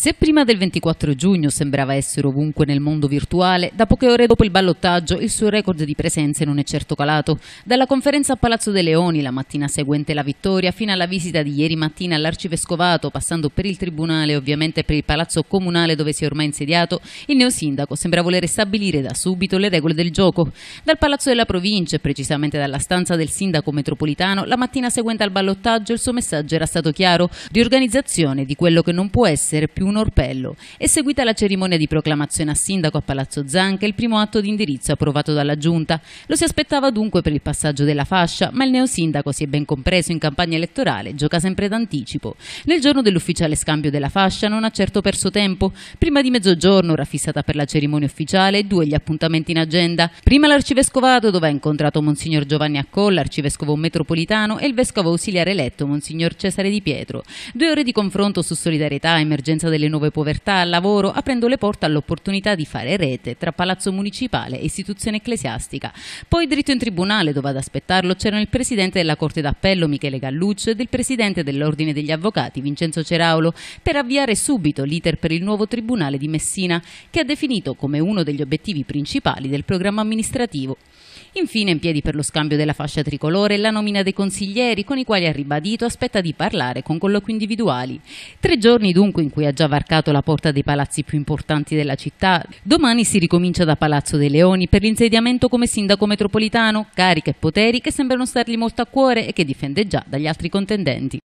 Se prima del 24 giugno sembrava essere ovunque nel mondo virtuale, da poche ore dopo il ballottaggio il suo record di presenze non è certo calato. Dalla conferenza a Palazzo dei Leoni la mattina seguente la vittoria fino alla visita di ieri mattina all'arcivescovato, passando per il tribunale e ovviamente per il palazzo comunale dove si è ormai insediato, il neosindaco sembra voler stabilire da subito le regole del gioco. Dal palazzo della provincia, precisamente dalla stanza del sindaco metropolitano, la mattina seguente al ballottaggio il suo messaggio era stato chiaro: riorganizzazione di quello che non può essere più un orpello. È seguita la cerimonia di proclamazione a sindaco a Palazzo Zanca, il primo atto di indirizzo approvato dalla Giunta. Lo si aspettava dunque per il passaggio della fascia, ma il neosindaco si è ben compreso in campagna elettorale, gioca sempre d'anticipo. Nel giorno dell'ufficiale scambio della fascia non ha certo perso tempo. Prima di mezzogiorno ora fissata per la cerimonia ufficiale due gli appuntamenti in agenda. Prima l'arcivescovato dove ha incontrato Monsignor Giovanni Accolla, arcivescovo metropolitano, e il vescovo ausiliare eletto, Monsignor Cesare Di Pietro. Due ore di confronto su solidarietà, emergenza del delle nuove povertà al lavoro, aprendo le porte all'opportunità di fare rete tra palazzo municipale e istituzione ecclesiastica. Poi dritto in tribunale, dove ad aspettarlo c'erano il presidente della Corte d'Appello Michele Galluccio ed il presidente dell'Ordine degli Avvocati Vincenzo Ceraulo, per avviare subito l'iter per il nuovo tribunale di Messina, che ha definito come uno degli obiettivi principali del programma amministrativo Infine, in piedi per lo scambio della fascia tricolore, la nomina dei consiglieri, con i quali ha ribadito aspetta di parlare con colloqui individuali. Tre giorni dunque in cui ha già varcato la porta dei palazzi più importanti della città. Domani si ricomincia da Palazzo dei Leoni per l'insediamento come sindaco metropolitano, cariche e poteri che sembrano stargli molto a cuore e che difende già dagli altri contendenti.